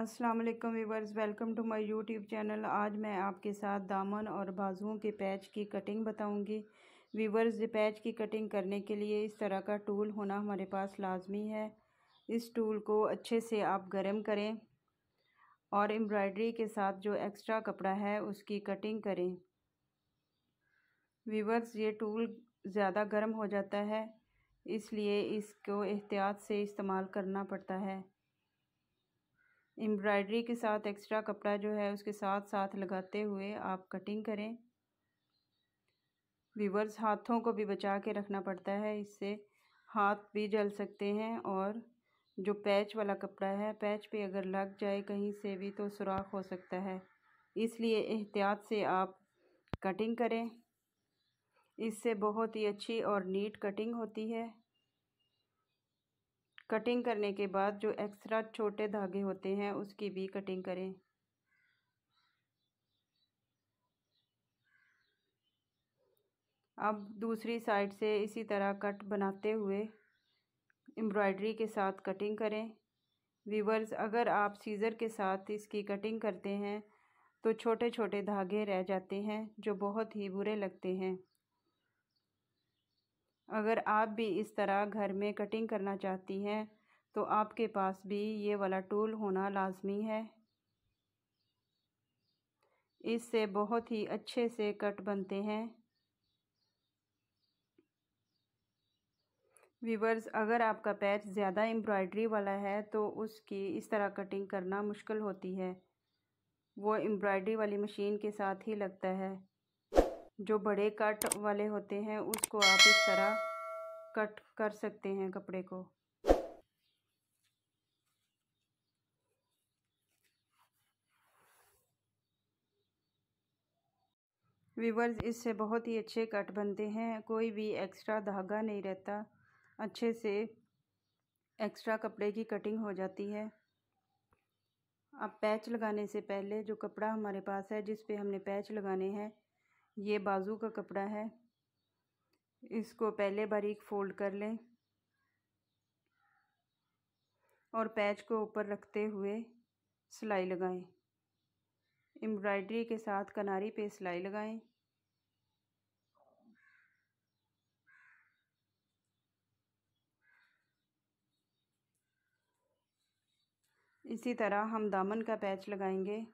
अस्सलाम वालेकुम viewers welcome to my YouTube channel आज मैं आपके साथ दामन और बाजुओं के पैच की कटिंग बताऊंगी व्यूवर्स पैच की कटिंग करने के लिए इस तरह का टूल होना हमारे पास लाजमी है इस टूल को अच्छे से आप गर्म करें और एम्ब्रॉयडरी के साथ जो एक्स्ट्रा कपड़ा है उसकी कटिंग करें व्यूवर्स ये टूल ज़्यादा गर्म हो जाता है इसलिए इसको एहतियात से इस्तेमाल करना पड़ता है एम्ब्रॉयडरी के साथ एक्स्ट्रा कपड़ा जो है उसके साथ साथ लगाते हुए आप कटिंग करें वीवर्स हाथों को भी बचा के रखना पड़ता है इससे हाथ भी जल सकते हैं और जो पैच वाला कपड़ा है पैच पे अगर लग जाए कहीं से भी तो सुराख हो सकता है इसलिए एहतियात से आप कटिंग करें इससे बहुत ही अच्छी और नीट कटिंग होती है कटिंग करने के बाद जो एक्स्ट्रा छोटे धागे होते हैं उसकी भी कटिंग करें अब दूसरी साइड से इसी तरह कट बनाते हुए एम्ब्रॉयडरी के साथ कटिंग करें वीवर्स अगर आप सीज़र के साथ इसकी कटिंग करते हैं तो छोटे छोटे धागे रह जाते हैं जो बहुत ही बुरे लगते हैं अगर आप भी इस तरह घर में कटिंग करना चाहती हैं तो आपके पास भी ये वाला टूल होना लाजमी है इससे बहुत ही अच्छे से कट बनते हैं वीवर्स अगर आपका पैच ज़्यादा एम्ब्रॉयडरी वाला है तो उसकी इस तरह कटिंग करना मुश्किल होती है वो एम्ब्रॉयडरी वाली मशीन के साथ ही लगता है जो बड़े कट वाले होते हैं उसको आप इस तरह कट कर सकते हैं कपड़े को विवर्स इससे बहुत ही अच्छे कट बनते हैं कोई भी एक्स्ट्रा धागा नहीं रहता अच्छे से एक्स्ट्रा कपड़े की कटिंग हो जाती है अब पैच लगाने से पहले जो कपड़ा हमारे पास है जिस पे हमने पैच लगाने हैं ये बाजू का कपड़ा है इसको पहले बारीक फोल्ड कर लें और पैच को ऊपर रखते हुए सिलाई लगाएं एम्ब्रॉयडरी के साथ कनारी पे सिलाई लगाएं इसी तरह हम दामन का पैच लगाएंगे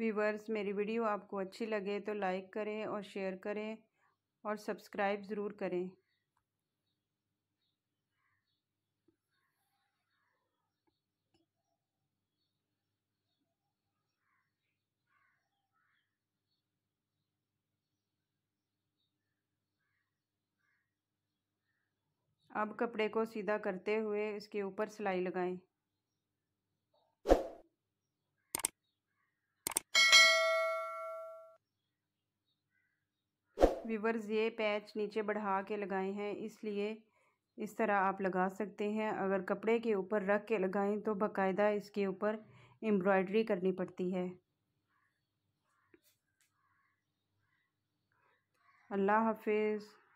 व्यूवर्स मेरी वीडियो आपको अच्छी लगे तो लाइक करें और शेयर करें और सब्सक्राइब ज़रूर करें अब कपड़े को सीधा करते हुए इसके ऊपर सिलाई लगाएं व्यूवर्स ये पैच नीचे बढ़ा के लगाए हैं इसलिए इस तरह आप लगा सकते हैं अगर कपड़े के ऊपर रख के लगाएं तो बकायदा इसके ऊपर एम्ब्रॉयडरी करनी पड़ती है अल्लाह हाफिज़